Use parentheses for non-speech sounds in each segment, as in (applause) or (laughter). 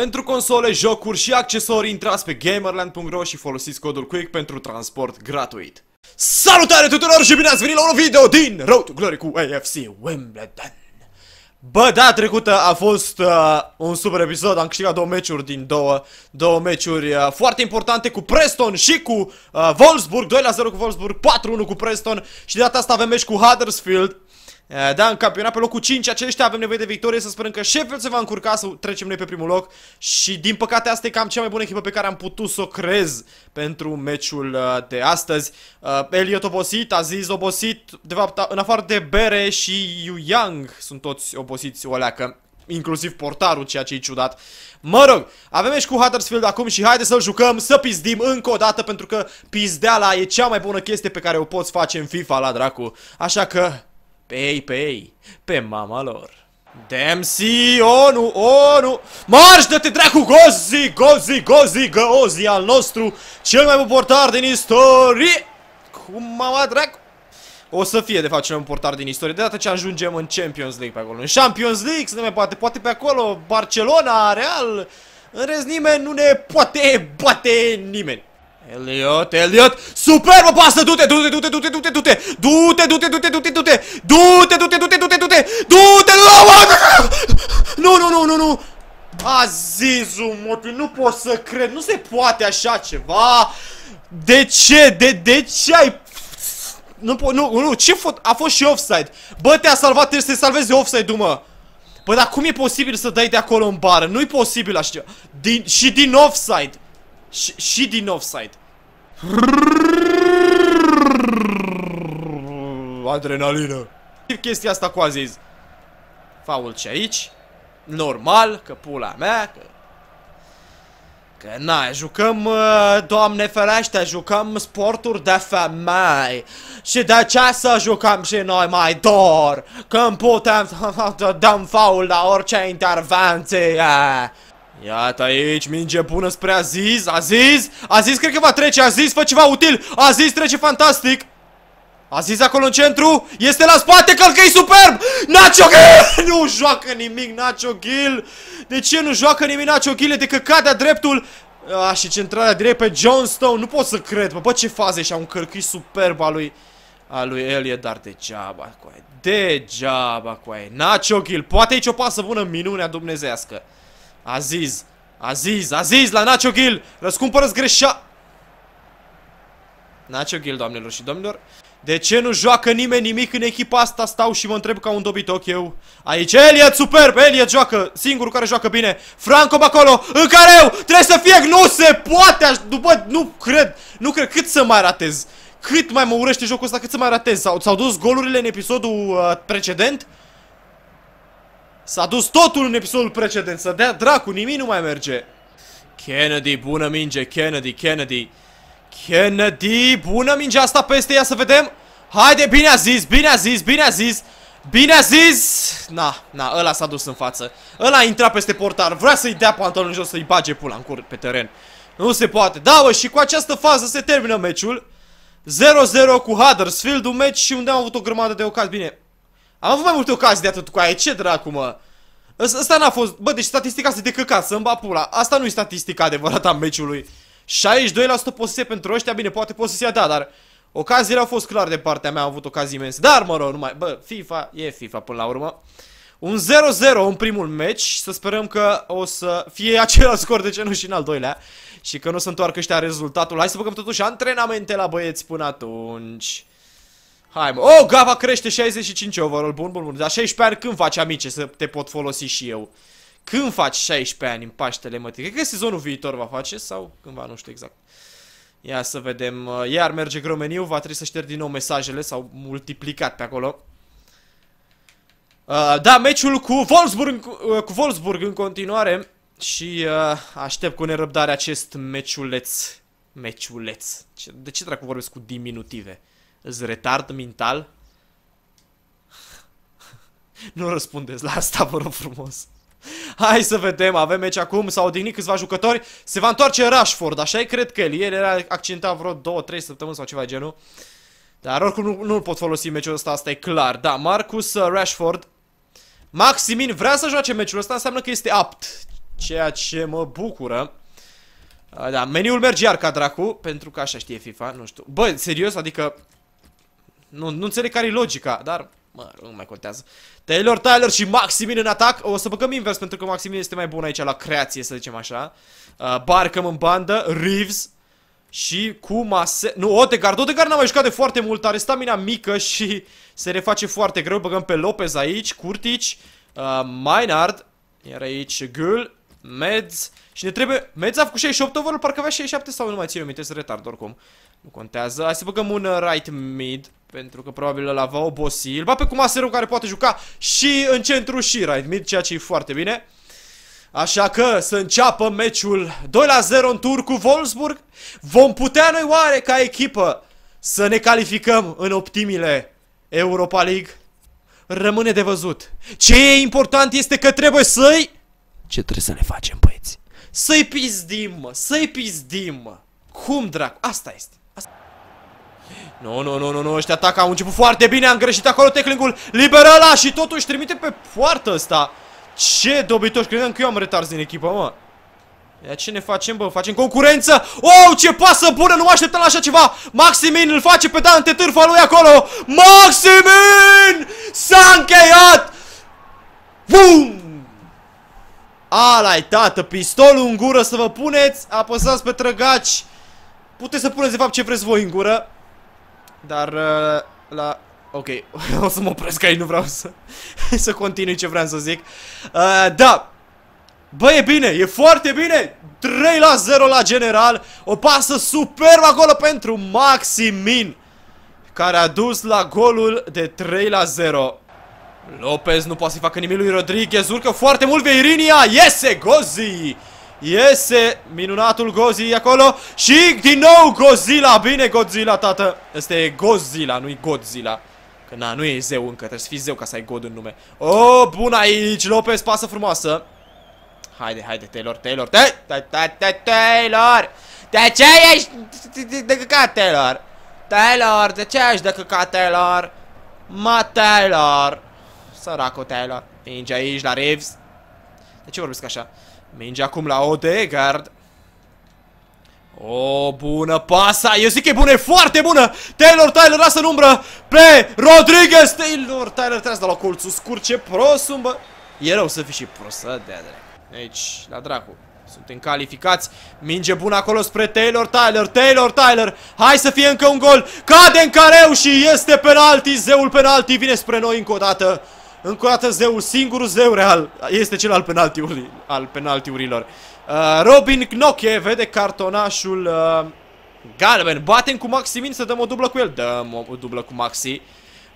Pentru console, jocuri și accesorii intrați pe gamerland.ro și folosiți codul QUICK pentru transport gratuit. Salutare tuturor și bine ați venit la un video din Road to Glory cu AFC Wimbledon. Bă, da, trecută a fost uh, un super episod, am câștigat două meciuri din două, două meciuri uh, foarte importante cu Preston și cu uh, Wolfsburg, 2 la 0 cu Wolfsburg, 4-1 cu Preston și de data asta avem meci cu Huddersfield Eh, da, în campionat pe locul 5, aceștia avem nevoie de victorie, să sperăm că Sheffield se va încurca să trecem noi pe primul loc și din păcate asta e cam cea mai bună echipă pe care am putut să o crez pentru meciul eh, de astăzi. Eh, Elliot obosit, Aziz obosit, de fapt în afară de Bere și Yu Yang sunt toți obosiți o leacă inclusiv portarul, ceea ce e ciudat. Mă rog, avem și cu Huddersfield acum și haide să-l jucăm, să pizdim încă o dată, pentru că pizdeala e cea mai bună chestie pe care o poți face în FIFA la dracu. Așa că pe ei, pe ei, pe mama lor. Dempsey, ONU, ONU Marș, de te dracu, Gozi, Gozi, Gozi, Gozi al nostru Cel mai bun portar din istorie Cum mama dracu O să fie, de fapt, cel mai bun portar din istorie De data ce ajungem în Champions League pe acolo În Champions League, să ne mai poate, poate pe acolo Barcelona, Real În rest nimeni nu ne poate bate nimeni Elliot, Elliot Superbă pasă, du-te, du-te, du-te, du-te, du-te, du-te Du-te, du-te, du-te, du-te copii, nu pot să cred, nu se poate așa ceva. De ce? De, de ce ai... Nu, nu, nu, ce fot... A fost și offside. Bă, te-a salvat, trebuie să-i salvezi offside-ul, mă. Bă, dar cum e posibil să dai de acolo în bară? Nu-i posibil așa. Din, și din offside. Și, și din offside. Adrenalină. Chestia asta cu Aziz. Faul ce aici. Normal, că pula mea, că Că na, jucăm, uh, doamne ferește, jucăm sporturi de femei Și de ce să jucăm și noi mai dor? Când putem (laughs) să dăm faul la orice intervenție Iată aici, minge bună spre Aziz, Aziz, Aziz cred că va trece, Aziz fă ceva util, Aziz trece fantastic Aziz acolo în centru, este la spate, călcăi superb! Nacho Gil! (laughs) Nu joacă nimic Nacho Gil! De ce nu joacă nimic Nacho Gil? De căcatea dreptul! A, ah, și centrarea direct pe Johnstone, nu pot să cred, bă, bă ce faze și a un călcâi superb al lui, a lui Elie, dar degeaba, aia, degeaba, aia, Nacho Gil, poate aici o pasă bună, minunea dumnezească. Aziz, Aziz, Aziz la Nacho Gil, răscumpără-ți greșea... Nacho Gil, doamnelor și domnilor. De ce nu joacă nimeni nimic în echipa asta? Stau și mă întreb ca un dobitoc eu. Aici Elliot, superb! Elliot joacă, singurul care joacă bine. Franco acolo, în care eu trebuie să fie... Nu se poate! Aș... Bă, nu cred, nu cred cât să mai ratez. Cât mai mă urăște jocul ăsta, cât să mai ratez. S-au dus golurile în episodul uh, precedent? S-a dus totul în episodul precedent, să dea dracu, nimic nu mai merge. Kennedy, bună minge, Kennedy, Kennedy. Kennedy, bună mingea asta peste ea să vedem Haide, bine a zis, bine a zis, bine a zis Bine a zis Na, na, ăla s-a dus în față Ăla a intrat peste portar, vrea să-i dea pantalonul în jos, să-i bage pula în cur pe teren Nu se poate, da bă, și cu această fază se termină meciul 0-0 cu Huddersfield, un meci și unde am avut o grămadă de ocazii Bine, am avut mai multe ocazii de atât cu aia, ce dracu mă Asta n-a fost, bă, deci statistica se de căcat, să-mi pula Asta nu e statistica adevărată a meciului 62% posesie pentru ăștia, bine, poate posesia, da, dar ocaziile au fost clar de partea mea, am avut ocazii imense. Dar, mă rog, numai, bă, FIFA e FIFA până la urmă. Un 0-0 în primul meci, să sperăm că o să fie același scor de ce nu și în al doilea și că nu o să întoarcă ăștia rezultatul. Hai să băgăm totuși antrenamente la băieți până atunci. Hai mă. Oh, Gava crește 65 overall. Bun, bun, bun. Dar 16 ani când faci amice să te pot folosi și eu. Când faci 16 ani în Paștele Mătii? Cred că sezonul viitor va face sau cândva, nu știu exact. Ia să vedem. Uh, iar merge gromeniu, va trebui să șterg din nou mesajele, sau multiplicat pe acolo. Uh, da, meciul cu Wolfsburg, uh, cu Wolfsburg în continuare și uh, aștept cu nerăbdare acest meciuleț. Meciuleț. Ce, de ce dracu vorbesc cu diminutive? Îți retard mental? (laughs) nu răspundeți la asta, vă rog frumos. Hai să vedem, avem meci acum, s-au odihnit câțiva jucători Se va întoarce Rashford, așa e? Cred că el, el era accidentat vreo 2-3 săptămâni sau ceva genul Dar oricum nu, nu pot folosi meciul ăsta, asta e clar Da, Marcus Rashford Maximin vrea să joace meciul ăsta, înseamnă că este apt Ceea ce mă bucură da, meniul merge iar ca dracu, pentru că așa știe FIFA, nu știu. Bă, serios, adică... Nu, nu înțeleg care e logica, dar Mă nu mai contează. Taylor, Tyler și Maximin în atac. O să băgăm invers pentru că Maximin este mai bun aici la creație, să zicem așa. Uh, Barcăm în bandă, Reeves și cu Mase... Nu, Odegaard. Odegaard n-a mai jucat de foarte mult. Are stamina mică și se reface foarte greu. Băgăm pe Lopez aici, Curtici. uh, Maynard. Iar aici Gül, Meds. Și ne trebuie... Meds a făcut 68 overall, parcă avea 67 sau nu mai țin eu minte, să retard oricum. Nu contează. Hai să băgăm un right mid. Pentru că probabil ăla va obosi. Îl va pe Kumaseru care poate juca și în centru și right mid, ceea ce e foarte bine. Așa că să înceapă meciul 2 la 0 în tur cu Wolfsburg. Vom putea noi oare ca echipă să ne calificăm în optimile Europa League? Rămâne de văzut. Ce e important este că trebuie să-i... Ce trebuie să ne facem, băieți? Să-i pizdim, să-i pizdim, Cum, dracu? Asta este. Nu, nu, nu, nu, nu, ăștia atacă, au început foarte bine, am greșit acolo teclingul, liberă ăla și totuși trimite pe poartă ăsta. Ce dobitoși, credeam că eu am retars din echipă, mă. Ia ce ne facem, bă? Facem concurență! Oh, ce pasă bună! Nu mă așteptam la așa ceva! Maximin îl face pe Dante, târfa lui acolo! Maximin! S-a încheiat! Bum! Ala-i, tată, pistolul în gură să vă puneți, apăsați pe trăgaci. Puteți să puneți de fapt ce vreți voi în gură. Dar uh, la... Ok, (laughs) o să mă opresc aici, nu vreau să, (laughs) să continui ce vreau să zic. Uh, da, Bă, e bine, e foarte bine 3 la 0 la general O pasă superb acolo pentru Maximin Care a dus la golul de 3 la 0 Lopez nu poate să facă nimic lui Rodriguez Urcă foarte mult Veirinia Iese Gozi Iese minunatul Gozi acolo și din nou Godzilla. Bine Godzilla, tată. Este Godzilla, nu-i Godzilla. Că na, nu e zeu încă, trebuie să fii zeu ca să ai God în nume. Oh, bun aici, Lopez, pasă frumoasă. Haide, haide, Taylor, Taylor, ta Taylor. De ce ești de căcat, Taylor? Taylor, de ce ești de căcat, Taylor? Ma, Taylor. Săracul Taylor. Inge aici la Reeves. De ce vorbesc așa? Minge acum la Odegaard. O, bună pasa, eu zic că e bună, e foarte bună Taylor Tyler lasă în umbră Pe Rodriguez Taylor Tyler trează de la colțul scurt, ce prost umbă E rău să fii și prost, să dea de Aici, la dracu suntem calificați Minge bună acolo spre Taylor Tyler Taylor Tyler Hai să fie încă un gol Cade în careu și este penalti Zeul penalti vine spre noi încă o dată încă o dată Zeu, singurul Zeu real este cel al, penaltiului, al penaltiurilor. Uh, Robin Knoche vede cartonașul uh, galben. Batem cu Maximin să dăm o dublă cu el. Dăm o, o dublă cu Maxi.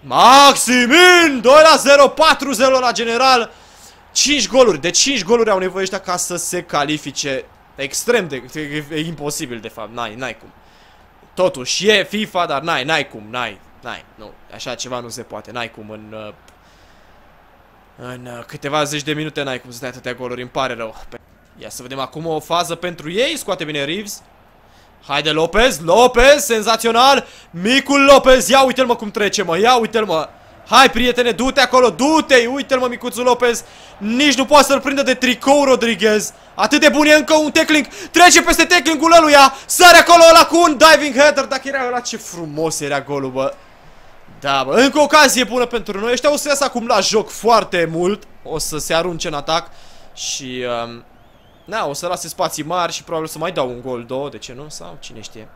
Maximin! 2 la 0, 4 0 la general. 5 goluri. De 5 goluri au nevoie ăștia ca să se califice. Extrem de... E, e imposibil de fapt. N-ai, n-ai cum. Totuși e FIFA, dar n-ai, n-ai cum, n-ai, n-ai. Nu, așa ceva nu se poate. N-ai cum în... Uh, în uh, câteva zeci de minute n-ai cum să dai atâtea goluri, îmi pare rău. Ia să vedem acum o fază pentru ei, scoate bine Reeves. Haide Lopez, Lopez, senzațional Micul Lopez, ia uite-l mă cum trece mă, ia uite-l mă Hai prietene, du-te acolo, du-te, uite-l mă micuțul Lopez Nici nu poate să-l prindă de tricou Rodriguez Atât de bun e încă un tackling Trece peste tackling-ul ăluia Sare acolo la cu un diving header Dacă era ăla ce frumos era golul bă da, bă, încă o ocazie bună pentru noi. Ăștia o să iasă acum la joc foarte mult. O să se arunce în atac și... Um, na, o să lase spații mari și probabil să mai dau un gol, două, de ce nu? Sau cine știe.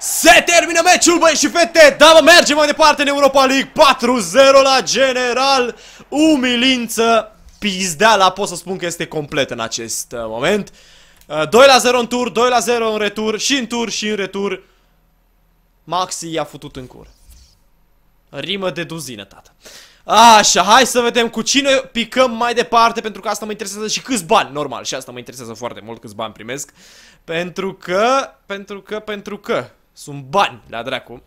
Se termină meciul, băi și fete! Da, bă, mergem mai departe în Europa League. 4-0 la general. Umilință. Pizdeala, pot să spun că este complet în acest uh, moment. Uh, 2 la 0 în tur, 2 la 0 în retur și în tur și în retur. Maxi i-a futut în cur. Rimă de duzină, tată. Așa, hai să vedem cu cine picăm mai departe Pentru că asta mă interesează și câți bani, normal Și asta mă interesează foarte mult câți bani primesc Pentru că, pentru că, pentru că Sunt bani la dracu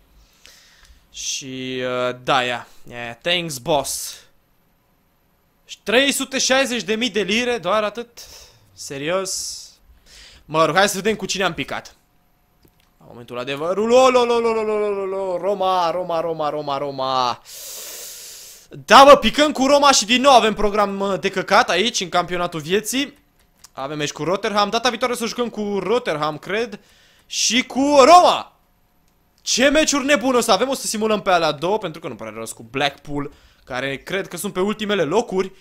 Și, uh, da, ia yeah, Thanks, boss 360.000 de lire, doar atât Serios Mă rog, hai să vedem cu cine am picat momentul oh, lo, lo. Roma, Roma, Roma, Roma, Roma. Da, vă picăm cu Roma și din nou avem program de căcat aici, în campionatul vieții. Avem meci cu Rotterdam. Data viitoare să jucăm cu Rotterdam, cred. Și cu Roma. Ce meciuri nebune o să avem, o să simulăm pe alea două, pentru că nu prea răs cu Blackpool, care cred că sunt pe ultimele locuri.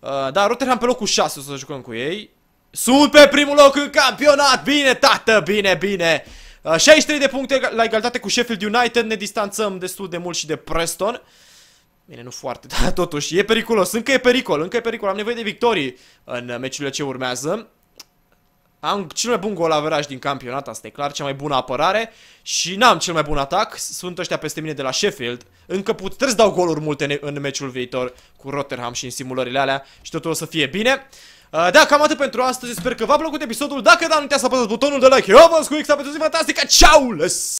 Uh, da, Rotterdam pe locul 6 o să jucăm cu ei. Sunt pe primul loc în campionat, bine tată, bine, bine. 63 uh, de puncte la egalitate cu Sheffield United. Ne distanțăm destul de mult și de Preston. Bine, nu foarte, (laughs) dar totuși e periculos. Încă e pericol, încă e pericol. Am nevoie de victorii în meciurile ce urmează. Am cel mai bun gol averaj din campionat, asta e clar, cea mai bună apărare și n-am cel mai bun atac. Sunt ăștia peste mine de la Sheffield. Încă put, trebuie să dau goluri multe în meciul viitor cu Rotherham și în simulările alea și totul o să fie bine. Uh, da, cam atât pentru astăzi. Sper că v-a plăcut episodul. Dacă da, nu te să apăsat butonul de like. Eu vă cu X, fantastică. Ciao!